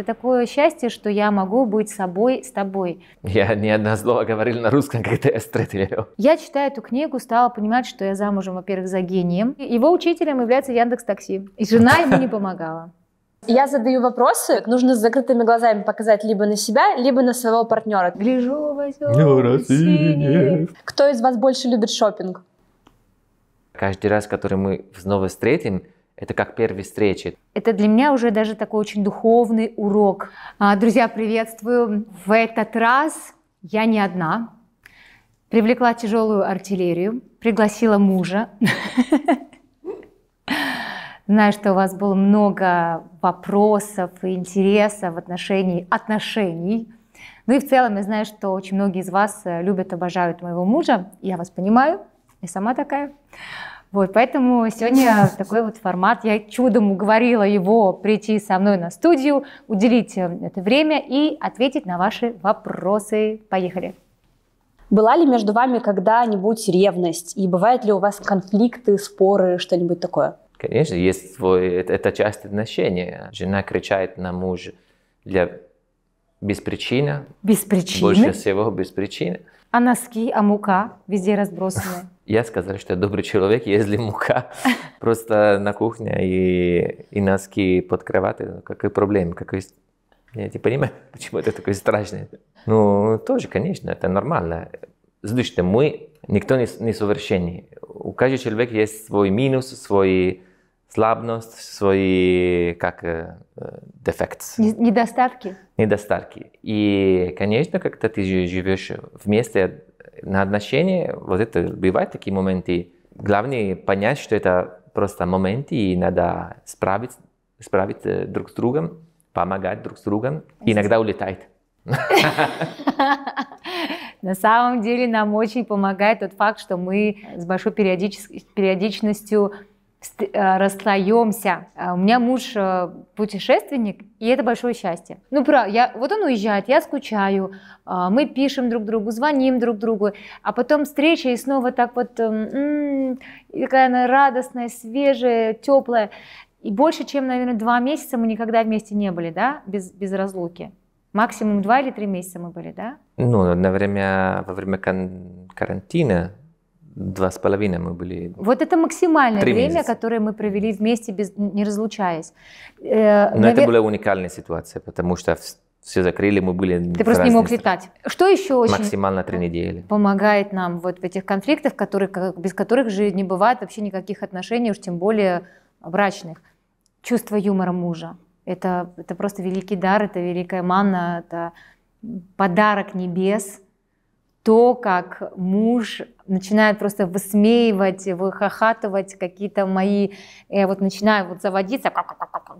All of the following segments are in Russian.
Это такое счастье, что я могу быть собой с тобой. Я ни одно слово говорил на русском, когда я встретил его. Я читаю эту книгу, стала понимать, что я замужем, во-первых, за гением. Его учителем является Яндекс Такси. И жена ему не помогала. Я задаю вопросы, нужно с закрытыми глазами показать либо на себя, либо на своего партнера. Гляжу в ну, осень, Кто из вас больше любит шопинг? Каждый раз, который мы снова встретим, это как первые встречи. Это для меня уже даже такой очень духовный урок. А, друзья, приветствую. В этот раз я не одна. Привлекла тяжелую артиллерию, пригласила мужа. Знаю, что у вас было много вопросов и интересов в отношении отношений. Ну и в целом я знаю, что очень многие из вас э, любят, обожают моего мужа. Я вас понимаю, я сама такая. Вот, поэтому сегодня такой вот формат. Я чудом уговорила его прийти со мной на студию, уделить э, это время и ответить на ваши вопросы. Поехали. Была ли между вами когда-нибудь ревность? И бывают ли у вас конфликты, споры, что-нибудь такое? Конечно, есть свой, это, это часть отношения. Жена кричает на мужа для без причины. Без причины? Больше всего без причины. А носки, а мука везде разбросаны. я сказал, что я добрый человек, если мука просто на кухне и, и носки под кровати, ну, какая проблема, какой... Я не понимаю, почему это такое страшное. Ну, тоже, конечно, это нормально. Слушайте, мы, никто не, не совершенный. У каждого человека есть свой минус, свои слабность, свои как э, э Недостатки. Недостатки. И, конечно, когда ты живешь вместе на отношения. вот это бывают такие моменты. Главное понять, что это просто моменты, и надо справить, справиться э, друг с другом, помогать друг с другом. И иногда улетает. На самом деле нам очень помогает тот факт, что мы с большой периодичностью Э, расстаемся. Э, у меня муж э, путешественник, и это большое счастье. Ну, про, я, вот он уезжает, я скучаю, мы пишем друг другу, звоним друг другу, а потом встреча и снова так вот, м-м, такая она радостная, свежая, теплая. И больше, чем, наверное, два месяца мы никогда вместе не были, да, без, без разлуки. Максимум два или три месяца мы были, да? Ну, на время, во время кан- карантина Два с половиной мы были. Вот это максимальное время, месяца. которое мы провели вместе, без, не разлучаясь. Э, Но навер... это была уникальная ситуация, потому что все закрыли, мы были. Ты просто не мог летать. Что еще очень максимально три недели помогает нам вот в этих конфликтах, которые без которых же не бывает вообще никаких отношений, уж тем более брачных. Чувство юмора мужа. Это это просто великий дар, это великая манна, это подарок небес то, как муж начинает просто высмеивать, выхахатывать какие-то мои, я э, вот начинаю вот заводиться,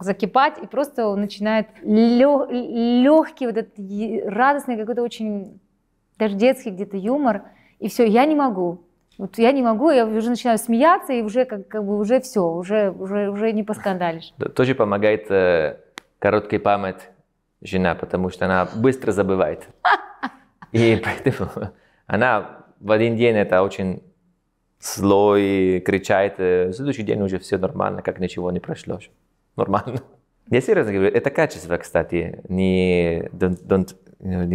закипать, и просто он начинает легкий, вот этот радостный какой-то очень даже детский где-то юмор, и все, я не могу. Вот я не могу, я уже начинаю смеяться, и уже как, как бы уже все, уже, уже, уже не поскандалишь. Тоже помогает э, короткий память жена, потому что она быстро забывает. И поэтому она в один день это очень слой, кричает, э, в следующий день уже все нормально, как ничего не прошло. Нормально. Я серьезно говорю, это качество, кстати, не, don't, don't, не,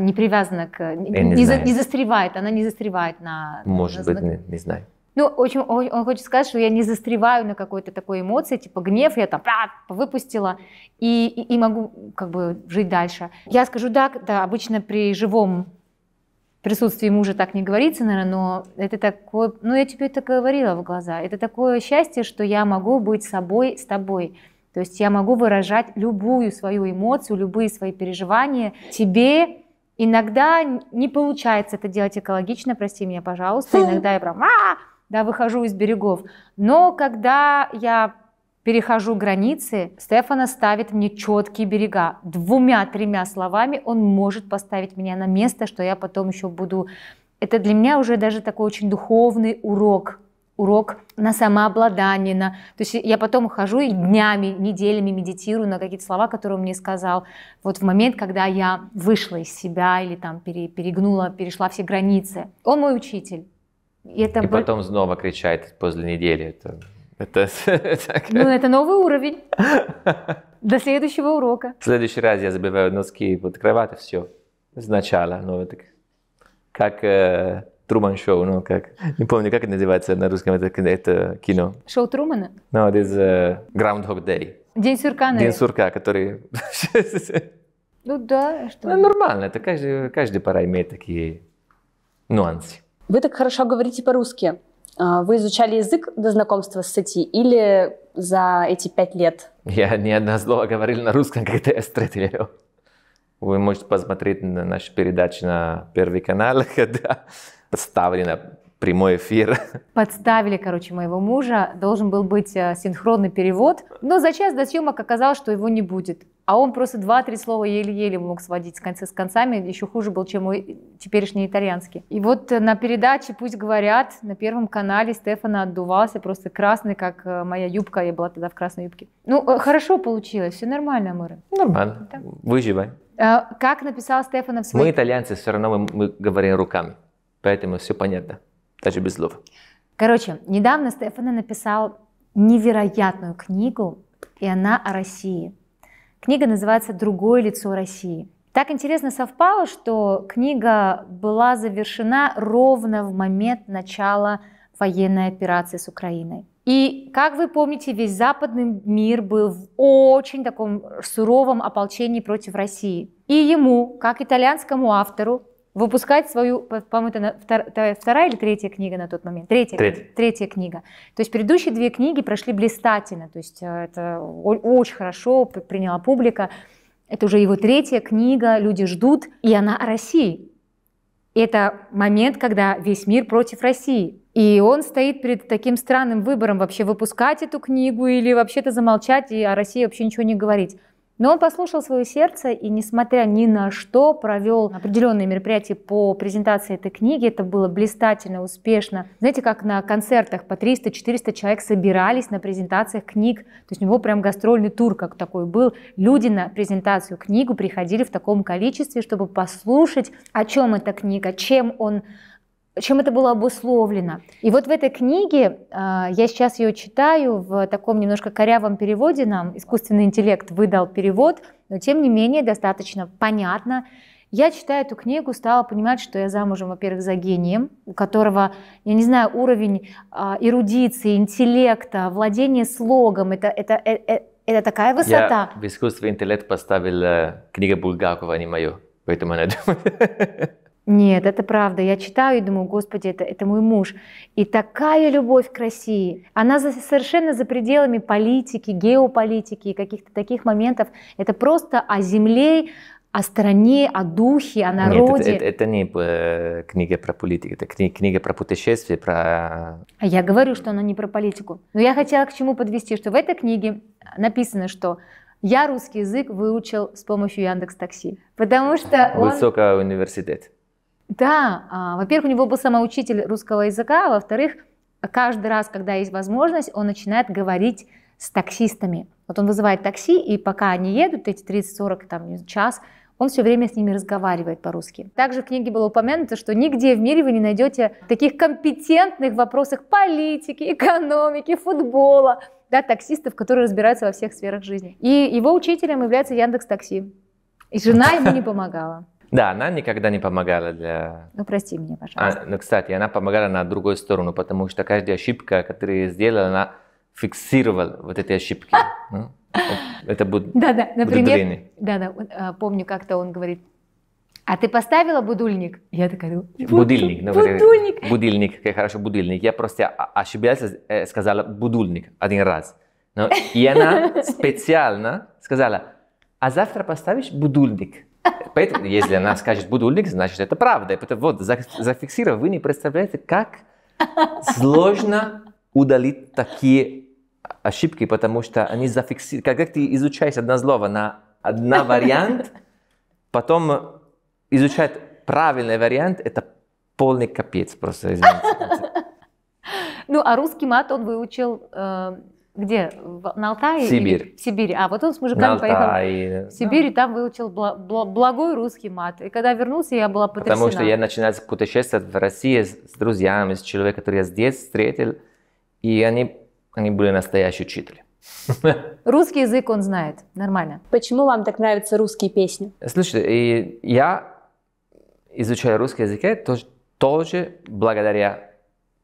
не э, привязано к... Не, не, не, за, не застревает, она не застревает на... Может на, быть, на... Не, не знаю. Ну, очень, он хочет сказать, что я не застреваю на какой-то такой эмоции, типа гнев, я там выпустила и, и, и могу как бы жить дальше. Я скажу, да, да, обычно при живом присутствии мужа так не говорится, наверное, но это такое, ну я тебе это говорила в глаза, это такое счастье, что я могу быть собой с тобой. То есть я могу выражать любую свою эмоцию, любые свои переживания тебе. Иногда не получается это делать экологично, прости меня, пожалуйста. Иногда я прям а да, выхожу из берегов. Но когда я перехожу границы, Стефана ставит мне четкие берега. Двумя-тремя словами он может поставить меня на место, что я потом еще буду... Это для меня уже даже такой очень духовный урок, урок на самообладание. На... То есть я потом хожу и днями, неделями медитирую на какие-то слова, которые он мне сказал. Вот в момент, когда я вышла из себя или там перегнула, перешла все границы. Он мой учитель. И, это и бо... потом снова кричать после недели. Это, это... Ну, это новый уровень. До следующего урока. В следующий раз я забиваю носки под кровать, все. Сначала, ну, так, как э, Труман Шоу, ну, как, не помню, как это называется на русском, это, это кино. Шоу Трумана? No, it is э, Groundhog Day. День сурка, наверное. День сурка, который... Ну да, что... Ну, нормально, это каждый, каждый пора имеет такие нюансы. Вы так хорошо говорите по-русски. А, вы изучали язык до знакомства с сети или за эти пять лет? Я ни одно слово говорил на русском, когда я встретил ее. Вы можете посмотреть на наши передачи на Первый канал, когда поставлена прямой эфир. Подставили, короче, моего мужа. Должен был быть э, синхронный перевод. Но за час до съемок оказалось, что его не будет. А он просто два-три слова еле-еле мог сводить с конца с концами. Еще хуже был, чем мой теперешний итальянский. И вот э, на передаче «Пусть говорят» на Первом канале Стефана отдувался просто красный, как э, моя юбка. Я была тогда в красной юбке. Ну, хорошо получилось, все нормально, Мары. Нормально, да. выживай. Как написал Стефанов свой... Мы, итальянцы, все равно мы, мы говорим руками, поэтому все понятно даже без слов. Короче, недавно Стефана написал невероятную книгу, и она о России. Книга называется «Другое лицо России». Так интересно совпало, что книга была завершена ровно в момент начала военной операции с Украиной. И, как вы помните, весь западный мир был в очень таком суровом ополчении против России. И ему, как итальянскому автору, выпускать свою, по-моему, это вторая или третья книга на тот момент? Третья, третья. третья книга. То есть предыдущие две книги прошли блистательно, то есть э, это очень хорошо приняла публика. Это уже его третья книга, люди ждут, и она о России. Это момент, когда весь мир против России. И он стоит перед таким странным выбором, вообще выпускать эту книгу или вообще-то замолчать и о России вообще ничего не говорить. Но он послушал свое сердце и, несмотря ни на что, провел определенные мероприятия по презентации этой книги. Это было блистательно, успешно. Знаете, как на концертах по 300-400 человек собирались на презентациях книг. То есть у него прям гастрольный тур как такой был. Люди на презентацию книгу приходили в таком количестве, чтобы послушать, о чем эта книга, чем он чем это было обусловлено. И вот в этой книге, а, я сейчас ее читаю в таком немножко корявом переводе, нам искусственный интеллект выдал перевод, но тем не менее достаточно понятно. Я, читаю эту книгу, стала понимать, что я замужем, во-первых, за гением, у которого, я не знаю, уровень а, эрудиции, интеллекта, владение слогом, это, это, это, э, это такая высота. Я в искусственный интеллект поставил э, книга Булгакова, а не мою, поэтому она думает. Нет, это правда. Я читаю и думаю, Господи, это, это мой муж. И такая любовь к России, она за, совершенно за пределами политики, геополитики и каких-то таких моментов. Это просто о земле, о стране, о духе, о народе. Нет, это, это, это не э, книга про политику, это книга, книга про путешествие, про... А я говорю, что она не про политику. Но я хотела к чему подвести, что в этой книге написано, что я русский язык выучил с помощью Яндекс Такси, потому что он... Высокий университет. Да, а, во-первых, у него был самоучитель русского языка, а во-вторых, каждый раз, когда есть возможность, он начинает говорить с таксистами. Вот он вызывает такси, и пока они едут, эти 30-40, там, час, он все время с ними разговаривает по-русски. Также в книге было упомянуто, что нигде в мире вы не найдете таких компетентных в вопросах политики, экономики, футбола, да, таксистов, которые разбираются во всех сферах жизни. И его учителем является Яндекс Такси. И жена ему не помогала. Да, она никогда не помогала для... Ну, прости меня, а, пожалуйста. А, ну, кстати, она помогала на другую сторону, потому что каждая ошибка, которую я сделала, она фиксировала вот эти ошибки. Ну, это будет Да, да, например, да, да, а, помню, как-то он говорит, а ты поставила будильник? Я такая, «Ну, будильник. Ну, будильник. Будильник, как хорошо, будильник. Я просто ошибался, э, сказала будильник один раз. Но, ну, и она специально сказала, а завтра поставишь будильник? Поэтому, если она скажет буду «будульник», значит, это правда. Поэтому вот, зафиксировав, вы не представляете, как сложно удалить такие ошибки, потому что они зафиксированы. Как ты изучаешь одно слово на один вариант, потом изучать правильный вариант, это полный капец просто, извините. Ну, а русский мат он выучил э, где? На Алтае? Сибирь. Или? В Сибирь. А, вот он с мужиками поехал в Сибирь, да. и там выучил бла- бла- благой русский мат. И когда вернулся, я была потрясена. Потому что я начинал путешествовать в России с, друзьями, с человеком, который я здесь встретил, и они, они были настоящие учители. Русский язык он знает, нормально. Почему вам так нравятся русские песни? Слушайте, я изучаю русский язык тоже благодаря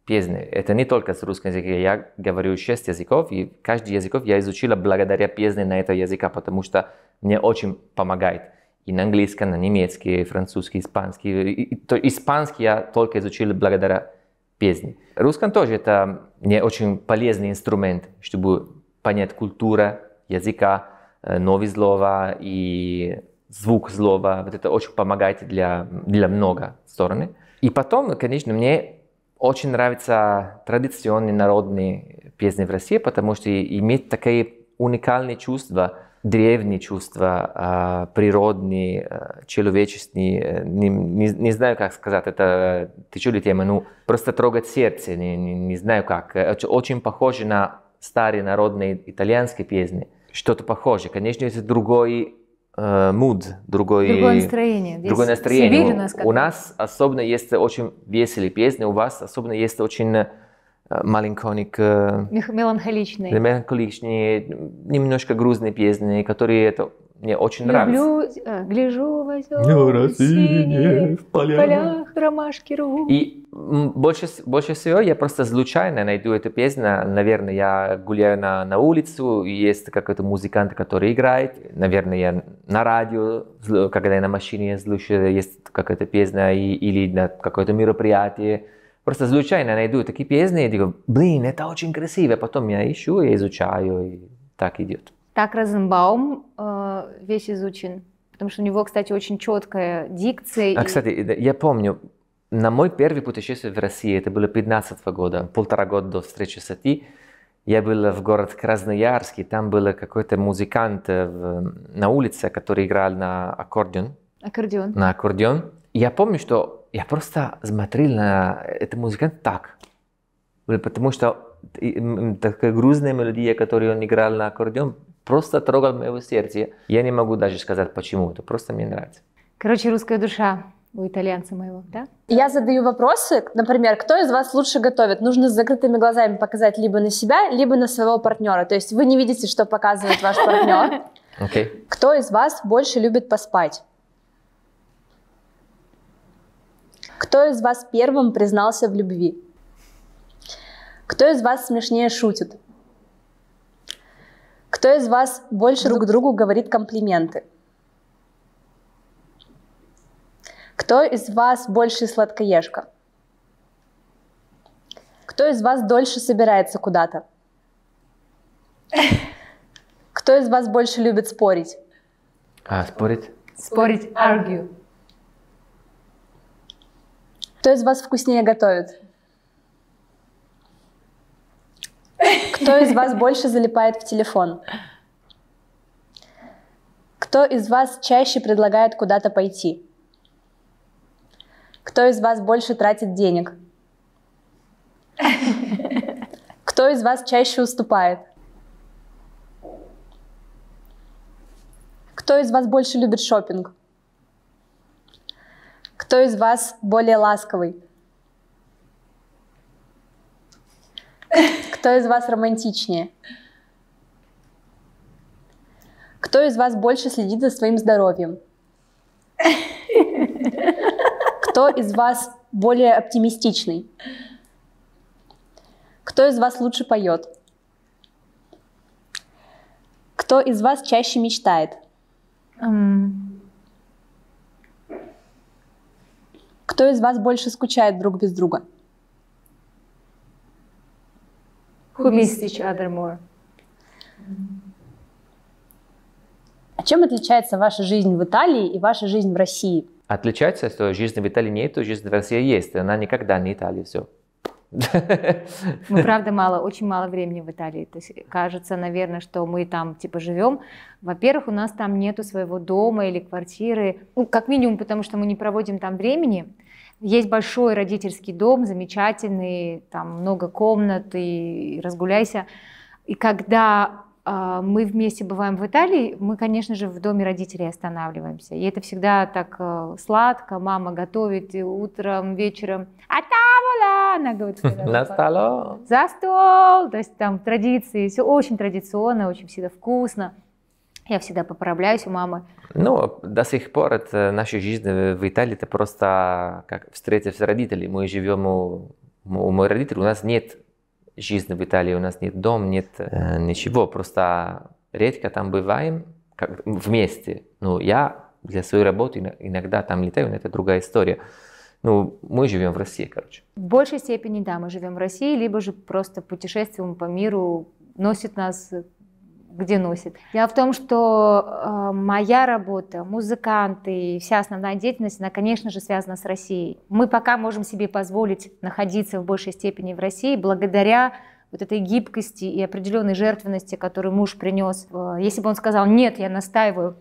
песни. Это не только с русским языком Я говорю шесть языков, и каждый языков я изучила благодаря песне на этого языка, потому что мне очень помогает. И на английском, на немецкий, французский, испанский. И, то, испанский я только изучил благодаря песне. Русском тоже это не очень полезный инструмент, чтобы понять культуру языка, э, новые слова и звук слова. Вот это очень помогает для, для много стороны. И потом, конечно, мне очень нравятся традиционные народные песни в России, потому что иметь такие уникальные чувства, древние чувства, а, природные, а, человеческие, э, не, не, не знаю, как сказать, это тяжелая э, тема, ну, просто трогать сердце, не, не, не знаю как. Э, очень похоже на старые народные итальянские песни, что-то похожее. Конечно, это другой Э, mood, другой, другое настроение. другое настроение. Сибирь у нас, у нас особенно есть очень веселые песни, у вас особенно есть очень э, маленьконик, э, меланхоличные. меланхоличные, немножко грустные песни, которые это мне очень Люблю, нравится. А, гляжу в озера синие, в полях, полях ромашки рву. И больше, больше всего я просто случайно найду эту песню. Наверное, я гуляю на, на улицу, есть какой-то музыкант, который играет. Наверное, я на радио, когда я на машине слушаю, есть какая-то песня и, или на какое-то мероприятие. Просто случайно найду такие песни и digo, блин, это очень красиво. Потом я ищу, я изучаю, и так идет. Так Розенбаум э, весь изучен? Потому что у него, кстати, очень четкая дикция. А, и... кстати, я помню, на мой первый путешествие в России, это было 15 -го года, полтора года до встречи с Ати, я был в город Красноярске, там был какой-то музыкант э, в, на улице, который играл на аккордеон. Аккордеон. На аккордеон. я помню, что я просто смотрел на этот музыкант так, потому что такая грузная мелодия, которую он играл на аккордеон, просто трогал моего сердце. Я не могу даже сказать, почему. Это просто мне нравится. Короче, русская душа у итальянца моего, да? Я задаю вопросы, например, кто из вас лучше готовит? Нужно с закрытыми глазами показать либо на себя, либо на своего партнера. То есть вы не видите, что показывает ваш партнер. Okay. Кто из вас больше любит поспать? Кто из вас первым признался в любви? Кто из вас смешнее шутит? Кто из вас больше друг другу говорит комплименты? Кто из вас больше сладкоежка? Кто из вас дольше собирается куда-то? Кто из вас больше любит спорить? А, спорить? Спорить, argue. Кто из вас вкуснее готовит? Кто из вас больше залипает в телефон? Кто из вас чаще предлагает куда-то пойти? Кто из вас больше тратит денег? Кто из вас чаще уступает? Кто из вас больше любит шопинг? Кто из вас более ласковый? Кто из вас романтичнее? Кто из вас больше следит за своим здоровьем? Кто из вас более оптимистичный? Кто из вас лучше поет? Кто из вас чаще мечтает? Кто из вас больше скучает друг без друга? who missed each other more. А чем отличается ваша жизнь в Италии и ваша жизнь в России? Отличается, что жизнь в Италии нету, жизнь в России есть. Она никогда не Италия, все. Мы, ну, правда, мало, очень мало времени в Италии. То есть, кажется, наверное, что мы там, типа, живем. Во-первых, у нас там нету своего дома или квартиры. Ну, как минимум, потому что мы не проводим там времени. Есть большой родительский дом, замечательный, там много комнат и разгуляйся. И когда э, мы вместе бываем в Италии, мы, конечно же, в доме родителей останавливаемся. И это всегда так э, сладко. Мама готовит и утром, вечером. А тавола, она говорит. На столо. За стол. То есть там традиции, все очень традиционно, очень всегда вкусно. Я всегда поправляюсь у мамы. Ну, до сих пор это наша жизнь в Италии, это просто как встретиться с родителями. Мы живем у, у моих родителей, у нас нет жизни в Италии, у нас нет дом, нет э, э ничего, просто редко там бываем как, вместе. Ну, я для своей работы иногда там летаю, но это другая история. Ну, мы живем в России, короче. В большей степени, да, мы живем в России, либо же просто путешествием по миру носит нас где носит. Я в том, что э, моя работа, музыканты и вся основная деятельность, она, конечно же, связана с Россией. Мы пока можем себе позволить находиться в большей степени в России благодаря вот этой гибкости и определенной жертвенности, которую муж принес. Э, если бы он сказал, нет, я настаиваю,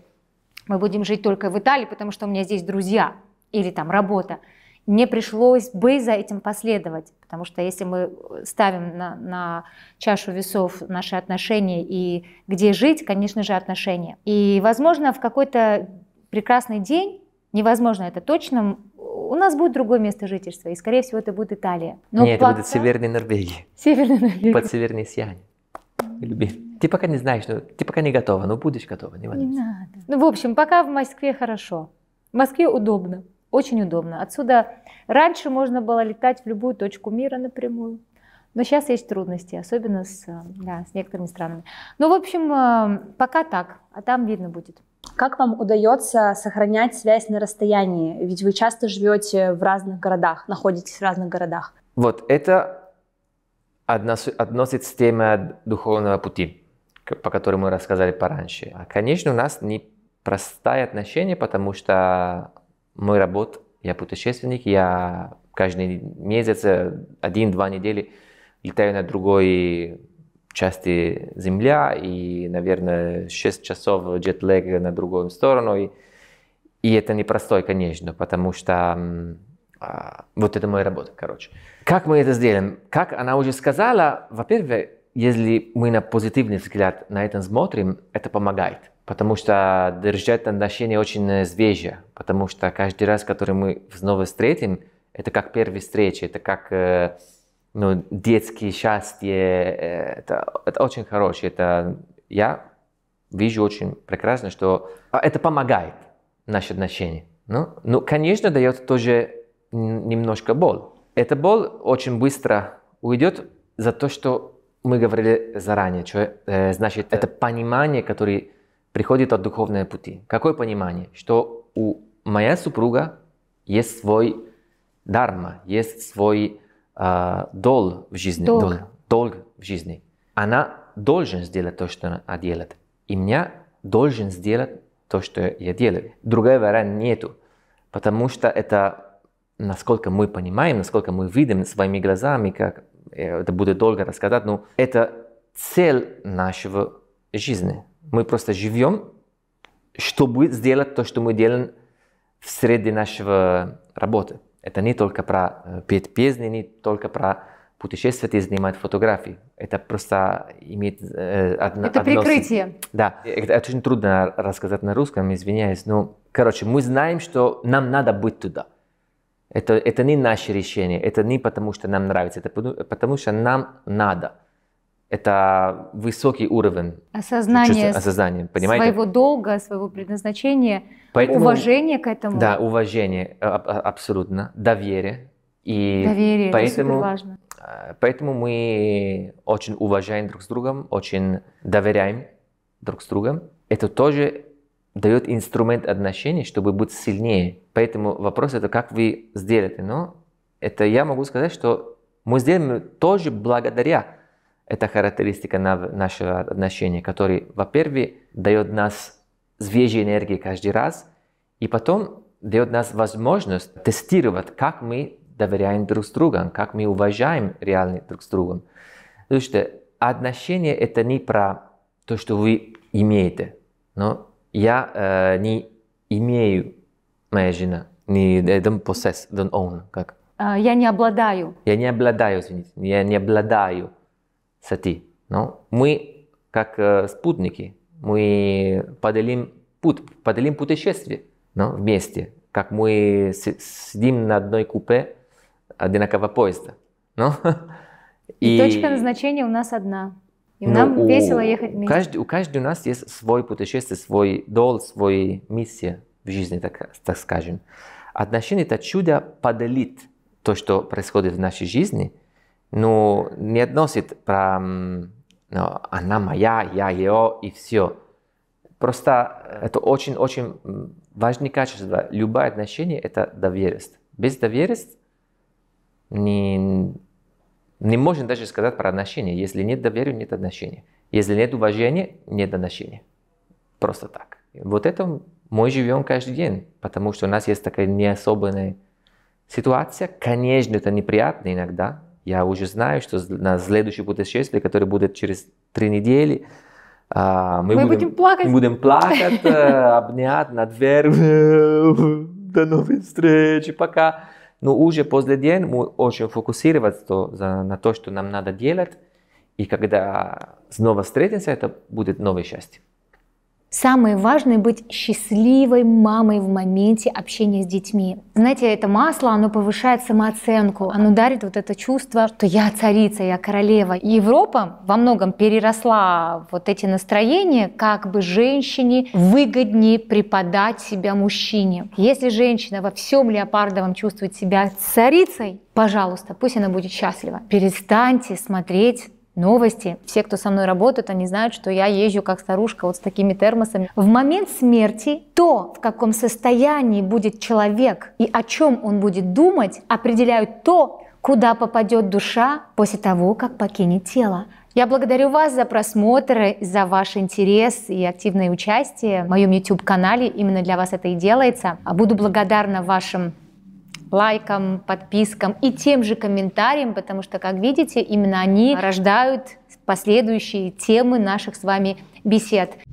мы будем жить только в Италии, потому что у меня здесь друзья или там работа, не пришлось бы за этим последовать. Потому что если мы ставим на, на чашу весов наши отношения и где жить, конечно же, отношения. И, возможно, в какой-то прекрасный день, невозможно это точно, у нас будет другое место жительства, и, скорее всего, это будет Италия. Но Нет, пока... это будет Северная Норвегия. Северная Норвегия. Под Северный Сиань. Люби. Ты пока не знаешь, ну, ты пока не готова, но ну, будешь готова, не волнуйся. Не надо. Ну, в общем, пока в Москве хорошо. В Москве удобно. Очень удобно. Отсюда раньше можно было летать в любую точку мира напрямую. Но сейчас есть трудности, особенно с, э, да, с некоторыми странами. Ну, в общем, э, пока так, а там видно будет. Как вам удается сохранять связь на расстоянии? Ведь вы часто живете в разных городах, находитесь в разных городах. Вот это относится к теме духовного пути, по которой мы рассказали пораньше. А, конечно, у нас непростые отношения, потому что мой работ, я путешественник, я каждый месяц э, один-два недели летаю на другой части земля и, наверное, 6 часов джетлега на другую сторону. И, и это непростой, конечно, потому что а, вот это моя работа, короче. Как мы это сделаем? Как она уже сказала, во-первых, если мы на позитивный взгляд на это смотрим, это помогает. Потому что держать отношения очень э, свежие. Потому что каждый раз, который мы снова встретим, это как первая встреча, это как э, ну, детские счастье. Э, это, это очень хорошее. Это я вижу очень прекрасно, что это помогает наши отношения. Ну, ну, конечно, дает тоже немножко боль. Эта боль очень быстро уйдет за то, что мы говорили заранее, что, э, значит, это понимание, которое приходит от духовного пути. Какое понимание? Что у моя супруга есть свой дарма, есть свой э, дол в жизни. Долг. Дол, долг в жизни. Она должен сделать то, что она делает. И меня должен сделать то, что я делаю. Другая вариант нету. Потому что это насколько мы понимаем, насколько мы видим своими глазами, как Э, это будет долго рассказать, но это цель нашего жизни. Мы просто живем, чтобы сделать то, что мы делаем в среде нашего работы. Это не только про э, петь песни, не только про путешествовать и снимать фотографии. Это просто имеет э, одно... Это прикрытие. Одно... Да, это очень трудно рассказать на русском, извиняюсь. Но, короче, мы знаем, что нам надо быть туда. Это, это не наше решение, это не потому, что нам нравится, это потому, что нам надо. Это высокий уровень осознания, осознания понимаете? своего долга, своего предназначения, Поэтому, уважение к этому. Да, уважение, а, а, абсолютно, доверие. И доверие, поэтому, это важно. А, поэтому мы очень уважаем друг с другом, очень доверяем друг с другом. Это тоже дает инструмент отношений, чтобы быть сильнее. Поэтому вопрос это, как вы сделаете. Но это я могу сказать, что мы сделаем тоже благодаря эта характеристика нашего отношения, который, во-первых, дает нас свежей энергии каждый раз, и потом дает нас возможность тестировать, как мы доверяем друг с другом, как мы уважаем реально друг с другом. Слушайте, отношения – это не про то, что вы имеете, но я э, не имею, моя жена, не don't possess, don't own, как? А, я не обладаю. Я не обладаю, извините, я не обладаю сати. Но мы, как э, спутники, мы поделим путь, поделим путешествие но, вместе, как мы сидим на одной купе одинакового поезда. Но, и, и точка назначения у нас одна. И нам у... весело ехать вместе. Каждый, у каждого у нас есть свой путешествие, свой долг, своя миссия в жизни, так, так скажем. Отношения – это чудо поделит то, что происходит в нашей жизни, но не относит про но она моя, я ее и все. Просто это очень-очень важное качество. Любое отношение – это доверенность. Без доверенности не, не можем даже сказать про отношения. Если нет доверия, нет отношений. Если нет уважения, нет отношений. Просто так. Вот это мы живем каждый день, потому что у нас есть такая неособная ситуация. Конечно, это неприятно иногда. Я уже знаю, что на следующее путешествие, которое будет через три недели, а, мы, мы будем, будем плакать. будем плакать, э, обнять, над дверь. До новой встречи, пока но уже после день мы очень фокусироваться на то, что нам надо делать, и когда снова встретимся, это будет новое счастье. Самое важное быть счастливой мамой в моменте общения с детьми. Знаете, это масло, оно повышает самооценку, оно дарит вот это чувство, что я царица, я королева. Европа во многом переросла вот эти настроения, как бы женщине выгоднее преподать себя мужчине. Если женщина во всем леопардовом чувствует себя царицей, пожалуйста, пусть она будет счастлива. Перестаньте смотреть новости. Все, кто со мной работают, они знают, что я езжу как старушка вот с такими термосами. В момент смерти то, в каком состоянии будет человек и о чем он будет думать, определяют то, куда попадет душа после того, как покинет тело. Я благодарю вас за просмотры, за ваш интерес и активное участие в моем YouTube-канале. Именно для вас это и делается. А буду благодарна вашим лайкам, подпискам и тем же комментариям, потому что, как видите, именно они рождают последующие темы наших с вами бесед.